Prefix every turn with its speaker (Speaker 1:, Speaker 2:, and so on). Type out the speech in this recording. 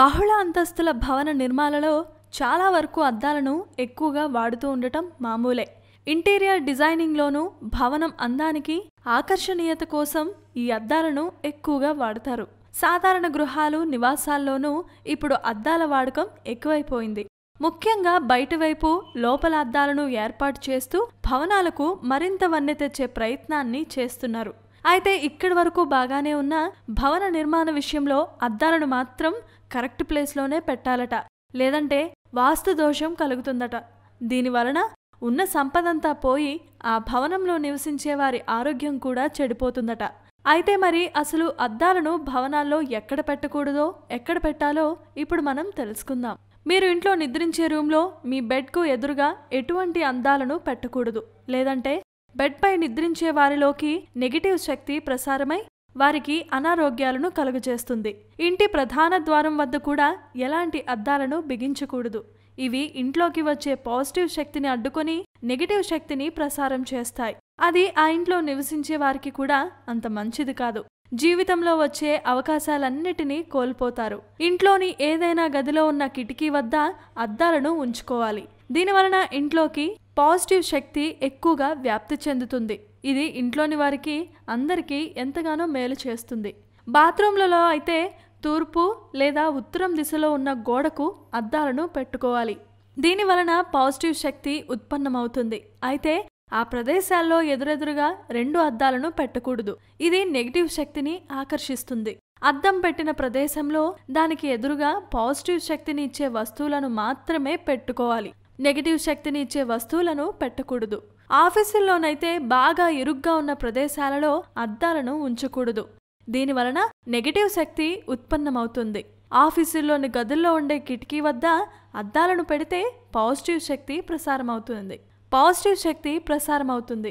Speaker 1: బహుళ అంతస్తుల భవన నిర్మాణాలలో చాలా వరకు అద్దాలను ఎక్కువగా వాడుతూ ఉండటం మామూలే ఇంటీరియర్ డిజైనింగ్లోనూ భవనం అందానికి ఆకర్షణీయత కోసం ఈ అద్దాలను ఎక్కువగా వాడతారు సాధారణ గృహాలు నివాసాల్లోనూ ఇప్పుడు అద్దాల వాడకం ఎక్కువైపోయింది ముఖ్యంగా బయటవైపు లోపల అద్దాలను ఏర్పాటు చేస్తూ భవనాలకు మరింత వన్నె తెచ్చే ప్రయత్నాన్ని చేస్తున్నారు అయితే ఇక్కడి వరకు బాగానే ఉన్న భవన నిర్మాణ విషయంలో అద్దాలను మాత్రం కరెక్ట్ ప్లేస్లోనే పెట్టాలట లేదంటే వాస్తు దోషం కలుగుతుందట దీనివలన ఉన్న సంపదంతా పోయి ఆ భవనంలో నివసించే వారి ఆరోగ్యం కూడా చెడిపోతుందట అయితే మరి అసలు అద్దాలను భవనాల్లో ఎక్కడ పెట్టకూడదో ఎక్కడ పెట్టాలో ఇప్పుడు మనం తెలుసుకుందాం మీరు ఇంట్లో నిద్రించే రూమ్లో మీ బెడ్కు ఎదురుగా ఎటువంటి అందాలను పెట్టకూడదు లేదంటే బెడ్పై నిద్రించే వారిలోకి నెగిటివ్ శక్తి ప్రసారమై వారికి అనారోగ్యాలను కలుగజేస్తుంది ఇంటి ప్రధాన ద్వారం వద్ద కూడా ఎలాంటి అద్దాలను బిగించకూడదు ఇవి ఇంట్లోకి వచ్చే పాజిటివ్ శక్తిని అడ్డుకొని నెగిటివ్ శక్తిని ప్రసారం చేస్తాయి అది ఆ ఇంట్లో నివసించే వారికి కూడా అంత మంచిది కాదు జీవితంలో వచ్చే అవకాశాలన్నిటినీ కోల్పోతారు ఇంట్లోని ఏదైనా గదిలో ఉన్న కిటికీ వద్ద అద్దాలను ఉంచుకోవాలి దీనివలన ఇంట్లోకి పాజిటివ్ శక్తి ఎక్కువగా వ్యాప్తి చెందుతుంది ఇది ఇంట్లోని వారికి అందరికీ ఎంతగానో మేలు చేస్తుంది బాత్రూంలలో అయితే తూర్పు లేదా ఉత్తరం దిశలో ఉన్న గోడకు అద్దాలను పెట్టుకోవాలి దీని వలన పాజిటివ్ శక్తి ఉత్పన్నమవుతుంది అయితే ఆ ప్రదేశాల్లో ఎదురెదురుగా రెండు అద్దాలను పెట్టకూడదు ఇది నెగిటివ్ శక్తిని ఆకర్షిస్తుంది అద్దం పెట్టిన ప్రదేశంలో దానికి ఎదురుగా పాజిటివ్ శక్తిని ఇచ్చే వస్తువులను మాత్రమే పెట్టుకోవాలి నెగిటివ్ శక్తిని ఇచ్చే వస్తువులను పెట్టకూడదు ఆఫీసుల్లోనైతే బాగా ఇరుగ్గా ఉన్న ప్రదేశాలలో అద్దాలను ఉంచకూడదు దీనివలన నెగిటివ్ శక్తి ఉత్పన్నమవుతుంది ఆఫీసుల్లోని గదుల్లో ఉండే కిటికీ వద్ద అద్దాలను పెడితే పాజిటివ్ శక్తి ప్రసారమవుతుంది పాజిటివ్ శక్తి ప్రసారమవుతుంది